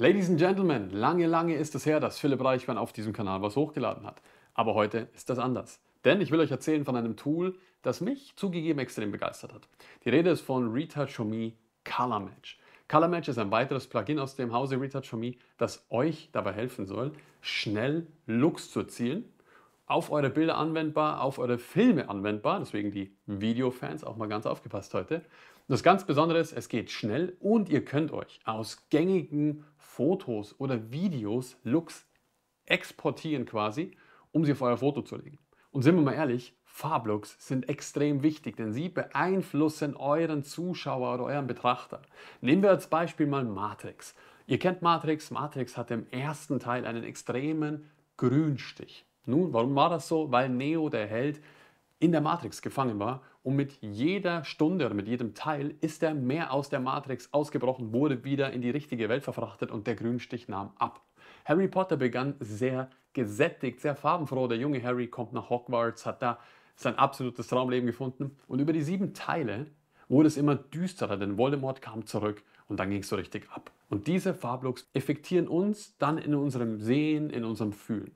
Ladies and Gentlemen, lange, lange ist es her, dass Philipp Reichmann auf diesem Kanal was hochgeladen hat. Aber heute ist das anders. Denn ich will euch erzählen von einem Tool, das mich zugegeben extrem begeistert hat. Die Rede ist von Retouch for Me Color Match. Color Match ist ein weiteres Plugin aus dem Hause Retouch das euch dabei helfen soll, schnell Looks zu erzielen, auf eure Bilder anwendbar, auf eure Filme anwendbar. Deswegen die Videofans auch mal ganz aufgepasst heute. Das ganz Besondere ist, es geht schnell und ihr könnt euch aus gängigen Fotos oder Videos, Looks exportieren quasi, um sie auf euer Foto zu legen. Und sind wir mal ehrlich, Farblooks sind extrem wichtig, denn sie beeinflussen euren Zuschauer oder euren Betrachter. Nehmen wir als Beispiel mal Matrix. Ihr kennt Matrix. Matrix hat im ersten Teil einen extremen Grünstich. Nun, warum war das so? Weil Neo, der Held, in der Matrix gefangen war und mit jeder Stunde oder mit jedem Teil ist er mehr aus der Matrix ausgebrochen, wurde wieder in die richtige Welt verfrachtet und der Grünstich nahm ab. Harry Potter begann sehr gesättigt, sehr farbenfroh. Der junge Harry kommt nach Hogwarts, hat da sein absolutes Traumleben gefunden. Und über die sieben Teile wurde es immer düsterer, denn Voldemort kam zurück und dann ging es so richtig ab. Und diese Farblooks effektieren uns dann in unserem Sehen, in unserem Fühlen.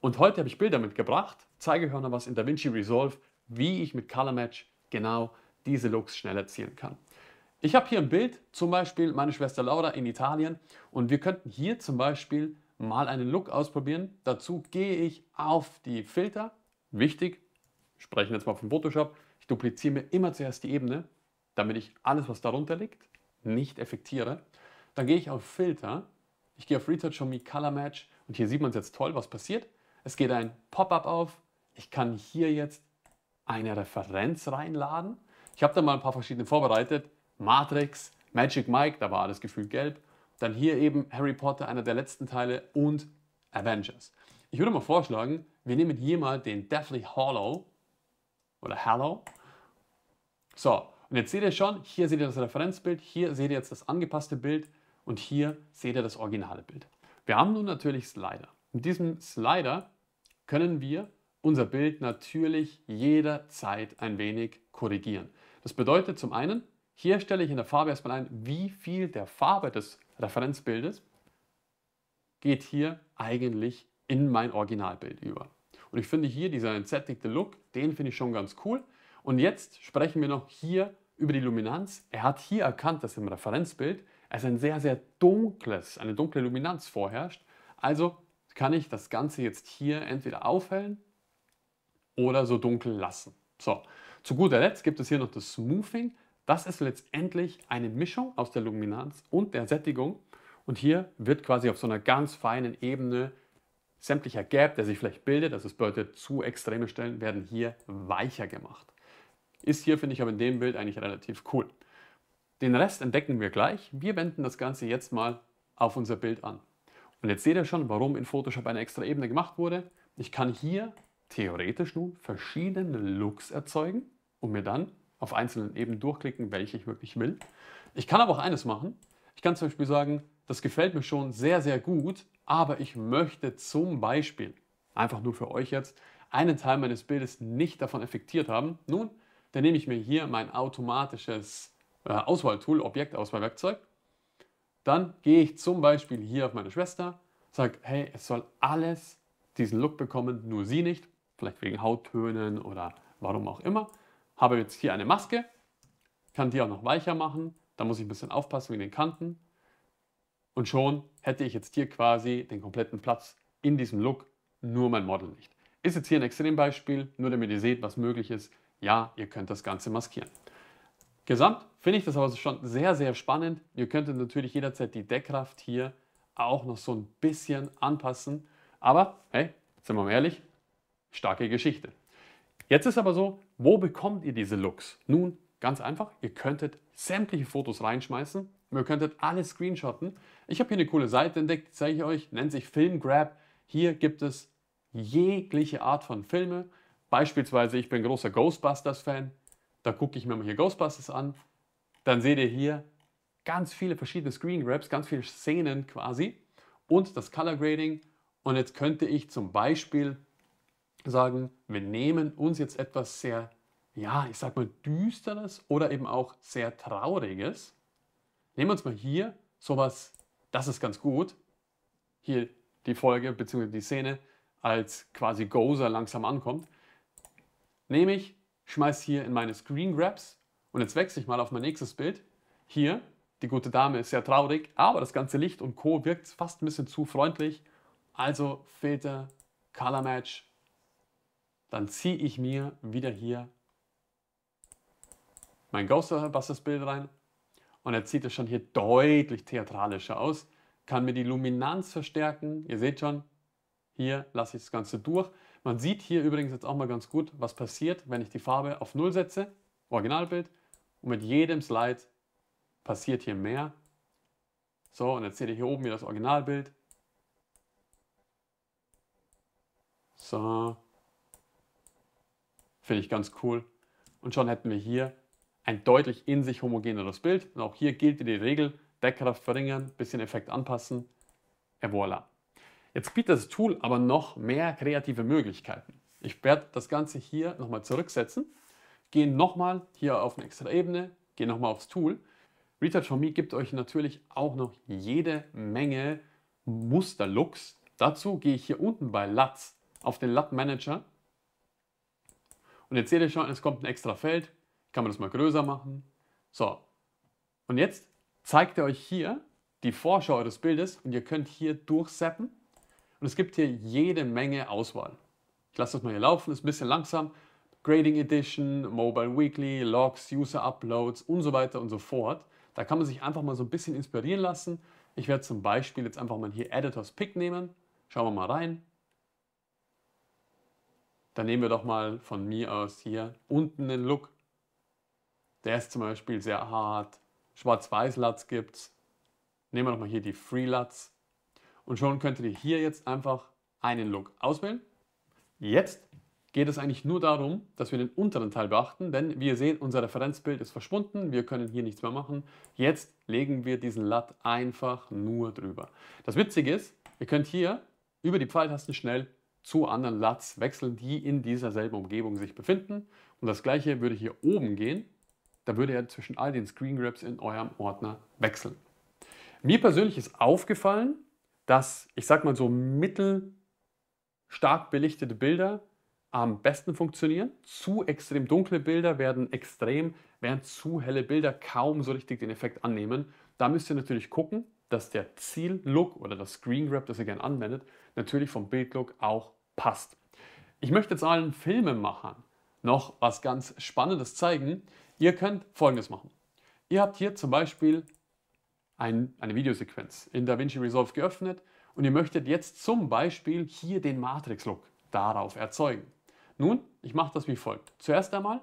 Und heute habe ich Bilder mitgebracht, zeige euch was in DaVinci Resolve wie ich mit Color Match genau diese Looks schnell erzielen kann. Ich habe hier ein Bild, zum Beispiel meine Schwester Laura in Italien und wir könnten hier zum Beispiel mal einen Look ausprobieren. Dazu gehe ich auf die Filter. Wichtig, sprechen jetzt mal von Photoshop, ich dupliziere mir immer zuerst die Ebene, damit ich alles, was darunter liegt, nicht effektiere. Dann gehe ich auf Filter, ich gehe auf Retouch on Me Color Match und hier sieht man es jetzt toll, was passiert. Es geht ein Pop-up auf, ich kann hier jetzt eine Referenz reinladen. Ich habe da mal ein paar verschiedene vorbereitet. Matrix, Magic Mike, da war alles gefühlt gelb. Dann hier eben Harry Potter, einer der letzten Teile und Avengers. Ich würde mal vorschlagen, wir nehmen hier mal den Deathly Hollow oder Hallow. So, und jetzt seht ihr schon, hier seht ihr das Referenzbild, hier seht ihr jetzt das angepasste Bild und hier seht ihr das originale Bild. Wir haben nun natürlich Slider. Mit diesem Slider können wir unser Bild natürlich jederzeit ein wenig korrigieren. Das bedeutet zum einen, hier stelle ich in der Farbe erstmal ein, wie viel der Farbe des Referenzbildes geht hier eigentlich in mein Originalbild über. Und ich finde hier dieser entsättigte Look, den finde ich schon ganz cool. Und jetzt sprechen wir noch hier über die Luminanz. Er hat hier erkannt, dass im Referenzbild es ein sehr, sehr dunkles, eine dunkle Luminanz vorherrscht. Also kann ich das Ganze jetzt hier entweder aufhellen oder so dunkel lassen. So, zu guter Letzt gibt es hier noch das Smoothing. Das ist letztendlich eine Mischung aus der Luminanz und der Sättigung. Und hier wird quasi auf so einer ganz feinen Ebene sämtlicher Gap, der sich vielleicht bildet, das bedeutet zu extreme Stellen, werden hier weicher gemacht. Ist hier, finde ich, aber in dem Bild eigentlich relativ cool. Den Rest entdecken wir gleich. Wir wenden das Ganze jetzt mal auf unser Bild an. Und jetzt seht ihr schon, warum in Photoshop eine extra Ebene gemacht wurde. Ich kann hier theoretisch nun verschiedene Looks erzeugen und mir dann auf einzelnen Ebenen durchklicken, welche ich wirklich will. Ich kann aber auch eines machen. Ich kann zum Beispiel sagen, das gefällt mir schon sehr, sehr gut, aber ich möchte zum Beispiel, einfach nur für euch jetzt, einen Teil meines Bildes nicht davon effektiert haben. Nun, dann nehme ich mir hier mein automatisches äh, Auswahltool, Objektauswahlwerkzeug. Dann gehe ich zum Beispiel hier auf meine Schwester, sage, hey, es soll alles diesen Look bekommen, nur sie nicht vielleicht wegen Hauttönen oder warum auch immer. Habe jetzt hier eine Maske, kann die auch noch weicher machen, da muss ich ein bisschen aufpassen wegen den Kanten. Und schon hätte ich jetzt hier quasi den kompletten Platz in diesem Look, nur mein Model nicht. Ist jetzt hier ein Extrembeispiel, nur damit ihr seht, was möglich ist. Ja, ihr könnt das Ganze maskieren. Gesamt finde ich das aber schon sehr, sehr spannend. Ihr könntet natürlich jederzeit die Deckkraft hier auch noch so ein bisschen anpassen. Aber, hey, sind wir mal ehrlich, Starke Geschichte. Jetzt ist aber so, wo bekommt ihr diese Looks? Nun, ganz einfach, ihr könntet sämtliche Fotos reinschmeißen, ihr könntet alle screenshotten. Ich habe hier eine coole Seite entdeckt, die zeige ich euch, nennt sich Filmgrab. Hier gibt es jegliche Art von Filme. Beispielsweise, ich bin großer Ghostbusters-Fan, da gucke ich mir mal hier Ghostbusters an. Dann seht ihr hier ganz viele verschiedene Screen Grabs, ganz viele Szenen quasi und das Color Grading. Und jetzt könnte ich zum Beispiel sagen, wir nehmen uns jetzt etwas sehr, ja, ich sag mal, düsteres oder eben auch sehr trauriges. Nehmen wir uns mal hier sowas, das ist ganz gut. Hier die Folge bzw. die Szene, als quasi Gozer langsam ankommt. Nehme ich, schmeiße hier in meine Screen Grabs und jetzt wechsle ich mal auf mein nächstes Bild. Hier, die gute Dame ist sehr traurig, aber das ganze Licht und Co. wirkt fast ein bisschen zu freundlich. Also Filter, Color Match, dann ziehe ich mir wieder hier mein Ghostbusters Bild rein und jetzt sieht es schon hier deutlich theatralischer aus. Kann mir die Luminanz verstärken. Ihr seht schon, hier lasse ich das Ganze durch. Man sieht hier übrigens jetzt auch mal ganz gut, was passiert, wenn ich die Farbe auf Null setze, Originalbild, und mit jedem Slide passiert hier mehr. So, und jetzt seht ihr hier oben wieder das Originalbild. So, Finde ich ganz cool. Und schon hätten wir hier ein deutlich in sich homogeneres Bild. Und auch hier gilt die Regel, Deckkraft verringern, bisschen Effekt anpassen. Et voilà. Jetzt bietet das Tool aber noch mehr kreative Möglichkeiten. Ich werde das Ganze hier nochmal zurücksetzen, gehe nochmal hier auf eine extra Ebene, gehe nochmal aufs Tool. Retouch for Me gibt euch natürlich auch noch jede Menge Musterlooks. Dazu gehe ich hier unten bei LUTs auf den LUT Manager und jetzt seht ihr schon, es kommt ein extra Feld. Ich Kann man das mal größer machen. So. Und jetzt zeigt er euch hier die Vorschau eures Bildes und ihr könnt hier durchseppen. Und es gibt hier jede Menge Auswahl. Ich lasse das mal hier laufen, ist ein bisschen langsam. Grading Edition, Mobile Weekly, Logs, User Uploads und so weiter und so fort. Da kann man sich einfach mal so ein bisschen inspirieren lassen. Ich werde zum Beispiel jetzt einfach mal hier Editors Pick nehmen. Schauen wir mal rein. Dann nehmen wir doch mal von mir aus hier unten den Look. Der ist zum Beispiel sehr hart. schwarz weiß Latz gibt es. Nehmen wir nochmal hier die free Latz. Und schon könntet ihr hier jetzt einfach einen Look auswählen. Jetzt geht es eigentlich nur darum, dass wir den unteren Teil beachten, denn wie ihr seht, unser Referenzbild ist verschwunden, wir können hier nichts mehr machen. Jetzt legen wir diesen Lat einfach nur drüber. Das Witzige ist, ihr könnt hier über die Pfeiltasten schnell zu anderen LUTs wechseln, die in dieser selben Umgebung sich befinden. Und das gleiche würde hier oben gehen. Da würde er zwischen all den Screen Grabs in eurem Ordner wechseln. Mir persönlich ist aufgefallen, dass ich sag mal so mittelstark belichtete Bilder am besten funktionieren. Zu extrem dunkle Bilder werden extrem, während zu helle Bilder kaum so richtig den Effekt annehmen. Da müsst ihr natürlich gucken, dass der Ziellook oder das Screen Grab, das ihr gerne anwendet, natürlich vom Bildlook auch passt. Ich möchte jetzt allen Filmemachern noch was ganz Spannendes zeigen. Ihr könnt folgendes machen. Ihr habt hier zum Beispiel ein, eine Videosequenz in DaVinci Resolve geöffnet und ihr möchtet jetzt zum Beispiel hier den Matrix-Look darauf erzeugen. Nun, ich mache das wie folgt. Zuerst einmal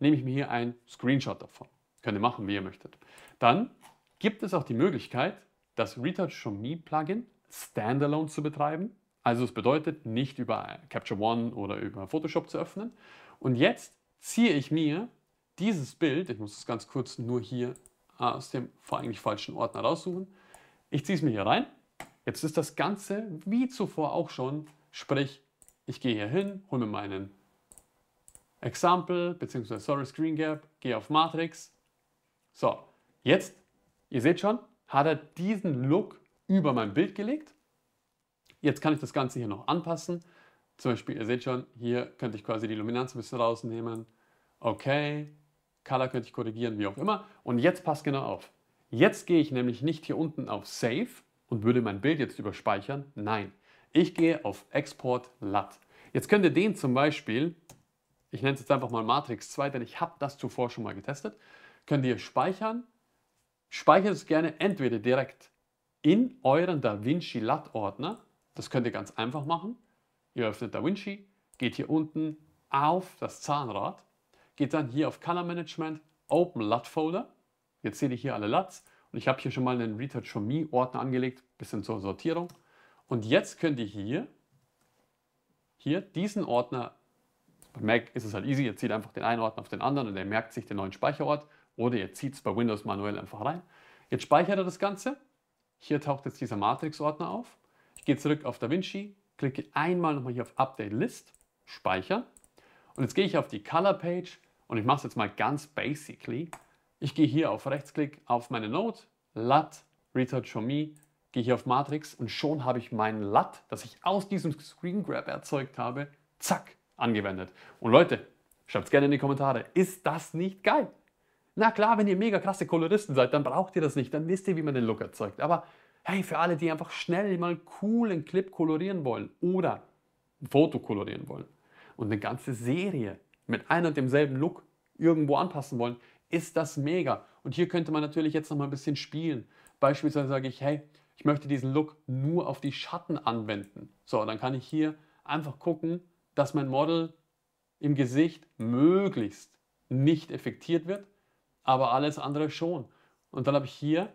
nehme ich mir hier einen Screenshot davon. Könnt ihr machen, wie ihr möchtet. Dann gibt es auch die Möglichkeit, das Retouch Me Plugin standalone zu betreiben. Also es bedeutet, nicht über Capture One oder über Photoshop zu öffnen. Und jetzt ziehe ich mir dieses Bild, ich muss es ganz kurz nur hier ah, aus dem eigentlich falschen Ordner raussuchen, ich ziehe es mir hier rein. Jetzt ist das Ganze wie zuvor auch schon, sprich, ich gehe hier hin, hole mir meinen Example bzw. Sorry Screen Gap, gehe auf Matrix. So, jetzt, ihr seht schon, hat er diesen Look über mein Bild gelegt. Jetzt kann ich das Ganze hier noch anpassen. Zum Beispiel, ihr seht schon, hier könnte ich quasi die Luminanz ein bisschen rausnehmen. Okay, Color könnte ich korrigieren, wie auch immer. Und jetzt passt genau auf. Jetzt gehe ich nämlich nicht hier unten auf Save und würde mein Bild jetzt überspeichern. Nein, ich gehe auf Export LUT. Jetzt könnt ihr den zum Beispiel, ich nenne es jetzt einfach mal Matrix 2, denn ich habe das zuvor schon mal getestet, könnt ihr speichern. Speichert es gerne entweder direkt in euren DaVinci LUT-Ordner das könnt ihr ganz einfach machen. Ihr öffnet DaVinci, geht hier unten auf das Zahnrad, geht dann hier auf Color Management, Open LUT Folder. Jetzt seht ihr hier alle LUTs und ich habe hier schon mal einen Retouch for Me Ordner angelegt, bisschen zur Sortierung. Und jetzt könnt ihr hier, hier diesen Ordner, bei Mac ist es halt easy, ihr zieht einfach den einen Ordner auf den anderen und er merkt sich den neuen Speicherort oder ihr zieht es bei Windows manuell einfach rein. Jetzt speichert er das Ganze. Hier taucht jetzt dieser Matrix-Ordner auf gehe zurück auf DaVinci, klicke einmal nochmal hier auf Update List, Speichern. Und jetzt gehe ich auf die Color Page und ich mache es jetzt mal ganz basically. Ich gehe hier auf Rechtsklick auf meine Note, LUT, Retouch for Me, gehe hier auf Matrix und schon habe ich meinen LUT, das ich aus diesem Screen Grab erzeugt habe, zack, angewendet. Und Leute, schreibt es gerne in die Kommentare, ist das nicht geil? Na klar, wenn ihr mega krasse Koloristen seid, dann braucht ihr das nicht, dann wisst ihr, wie man den Look erzeugt. Aber Hey, für alle, die einfach schnell mal cool einen Clip kolorieren wollen oder ein Foto kolorieren wollen und eine ganze Serie mit einem und demselben Look irgendwo anpassen wollen, ist das mega. Und hier könnte man natürlich jetzt noch mal ein bisschen spielen. Beispielsweise sage ich, hey, ich möchte diesen Look nur auf die Schatten anwenden. So, dann kann ich hier einfach gucken, dass mein Model im Gesicht möglichst nicht effektiert wird, aber alles andere schon. Und dann habe ich hier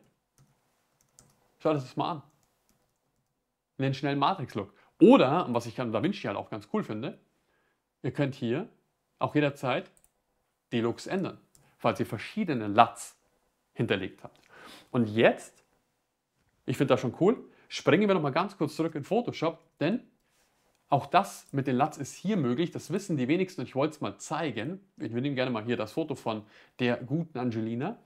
Schau das mal an. In den schnellen Matrix-Look. Oder, was ich an DaVinci halt auch ganz cool finde, ihr könnt hier auch jederzeit die Looks ändern, falls ihr verschiedene LUTs hinterlegt habt. Und jetzt, ich finde das schon cool, springen wir nochmal ganz kurz zurück in Photoshop, denn auch das mit den LUTs ist hier möglich. Das wissen die wenigsten und ich wollte es mal zeigen. Wir nehmen gerne mal hier das Foto von der guten Angelina.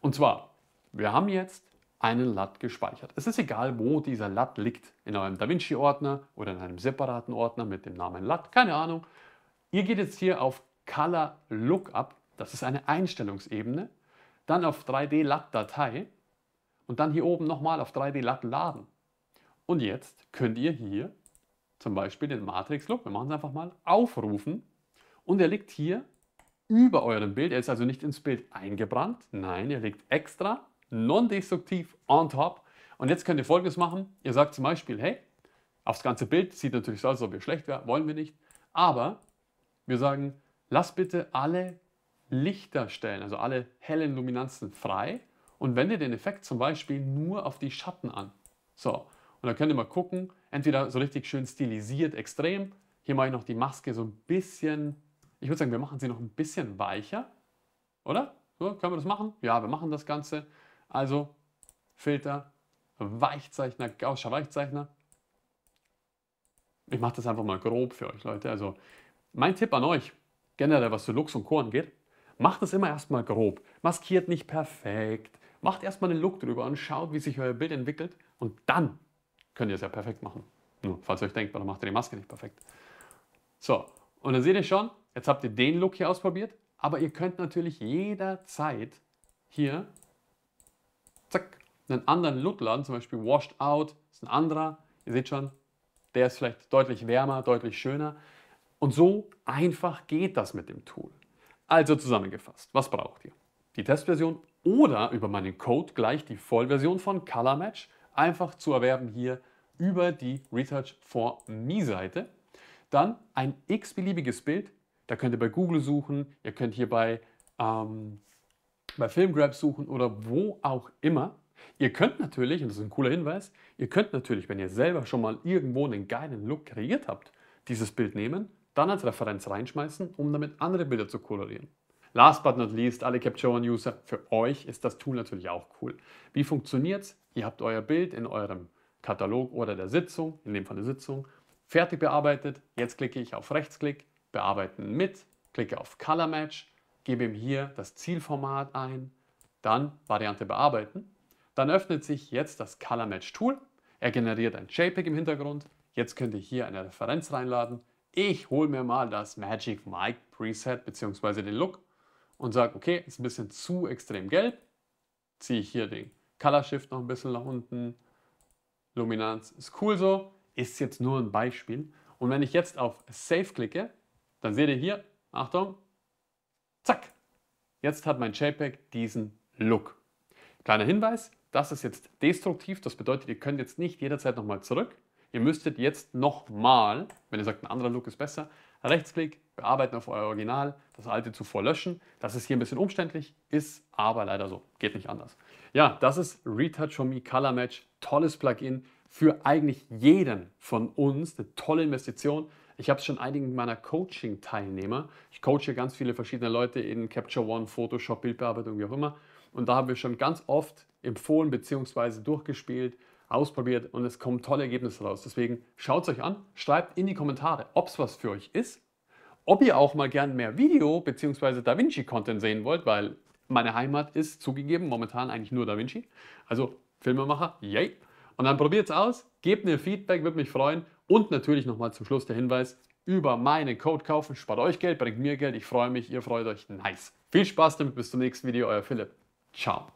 Und zwar, wir haben jetzt einen LUT gespeichert. Es ist egal, wo dieser LUT liegt, in eurem DaVinci-Ordner oder in einem separaten Ordner mit dem Namen LUT, keine Ahnung. Ihr geht jetzt hier auf Color Lookup, das ist eine Einstellungsebene, dann auf 3D LUT-Datei und dann hier oben nochmal auf 3D LUT laden. Und jetzt könnt ihr hier zum Beispiel den Matrix Look, wir machen es einfach mal, aufrufen und er liegt hier über eurem Bild. Er ist also nicht ins Bild eingebrannt, nein, er liegt extra non-destruktiv on top. Und jetzt könnt ihr folgendes machen. Ihr sagt zum Beispiel, hey, aufs ganze Bild sieht natürlich so aus, als ob ihr schlecht wäre, wollen wir nicht. Aber wir sagen, lass bitte alle Lichterstellen, also alle hellen Luminanzen frei und wende den Effekt zum Beispiel nur auf die Schatten an. So, und dann könnt ihr mal gucken, entweder so richtig schön stilisiert, extrem. Hier mache ich noch die Maske so ein bisschen, ich würde sagen, wir machen sie noch ein bisschen weicher, oder? So, können wir das machen? Ja, wir machen das Ganze. Also Filter, Weichzeichner, Gaußscher Weichzeichner. Ich mache das einfach mal grob für euch, Leute. Also mein Tipp an euch, generell was zu Lux und Co. angeht, macht es immer erstmal grob. Maskiert nicht perfekt. Macht erstmal einen Look drüber und schaut, wie sich euer Bild entwickelt. Und dann könnt ihr es ja perfekt machen. Nur, falls ihr euch denkt, warum macht ihr die Maske nicht perfekt? So, und dann seht ihr schon, jetzt habt ihr den Look hier ausprobiert, aber ihr könnt natürlich jederzeit hier zack, einen anderen Look-Laden, zum Beispiel Washed Out, ist ein anderer. Ihr seht schon, der ist vielleicht deutlich wärmer, deutlich schöner. Und so einfach geht das mit dem Tool. Also zusammengefasst, was braucht ihr? Die Testversion oder über meinen Code gleich die Vollversion von Color Match einfach zu erwerben hier über die Retouch for Me Seite. Dann ein x-beliebiges Bild. Da könnt ihr bei Google suchen, ihr könnt hier bei ähm, bei Filmgrabs suchen oder wo auch immer. Ihr könnt natürlich, und das ist ein cooler Hinweis, ihr könnt natürlich, wenn ihr selber schon mal irgendwo einen geilen Look kreiert habt, dieses Bild nehmen, dann als Referenz reinschmeißen, um damit andere Bilder zu kolorieren. Last but not least, alle Capture One User, für euch ist das Tool natürlich auch cool. Wie funktioniert's? Ihr habt euer Bild in eurem Katalog oder der Sitzung, in dem Fall eine Sitzung, fertig bearbeitet. Jetzt klicke ich auf Rechtsklick, bearbeiten mit, klicke auf Color Match gebe ihm hier das Zielformat ein, dann Variante bearbeiten. Dann öffnet sich jetzt das Color Match Tool. Er generiert ein JPEG im Hintergrund. Jetzt könnt ihr hier eine Referenz reinladen. Ich hole mir mal das Magic Mike Preset bzw. den Look und sage, okay, ist ein bisschen zu extrem gelb. Ziehe ich hier den Color Shift noch ein bisschen nach unten. Luminanz ist cool so, ist jetzt nur ein Beispiel. Und wenn ich jetzt auf Save klicke, dann seht ihr hier, Achtung, Zack. Jetzt hat mein JPEG diesen Look. Kleiner Hinweis, das ist jetzt destruktiv. Das bedeutet, ihr könnt jetzt nicht jederzeit nochmal zurück. Ihr müsstet jetzt nochmal, wenn ihr sagt, ein anderer Look ist besser, Rechtsklick, bearbeiten auf euer Original, das alte zuvor löschen. Das ist hier ein bisschen umständlich, ist aber leider so. Geht nicht anders. Ja, das ist Retouch Me Color Match. Tolles Plugin für eigentlich jeden von uns. Eine tolle Investition. Ich habe es schon einigen meiner Coaching-Teilnehmer. Ich coache ganz viele verschiedene Leute in Capture One, Photoshop, Bildbearbeitung, wie auch immer. Und da haben wir schon ganz oft empfohlen bzw. durchgespielt, ausprobiert und es kommen tolle Ergebnisse raus. Deswegen schaut es euch an, schreibt in die Kommentare, ob es was für euch ist, ob ihr auch mal gern mehr Video bzw. DaVinci Content sehen wollt, weil meine Heimat ist zugegeben momentan eigentlich nur DaVinci. Also Filmemacher, yay! Und dann probiert es aus, gebt mir Feedback, würde mich freuen und natürlich nochmal zum Schluss der Hinweis, über meinen Code kaufen, spart euch Geld, bringt mir Geld, ich freue mich, ihr freut euch, nice. Viel Spaß damit, bis zum nächsten Video, euer Philipp. Ciao.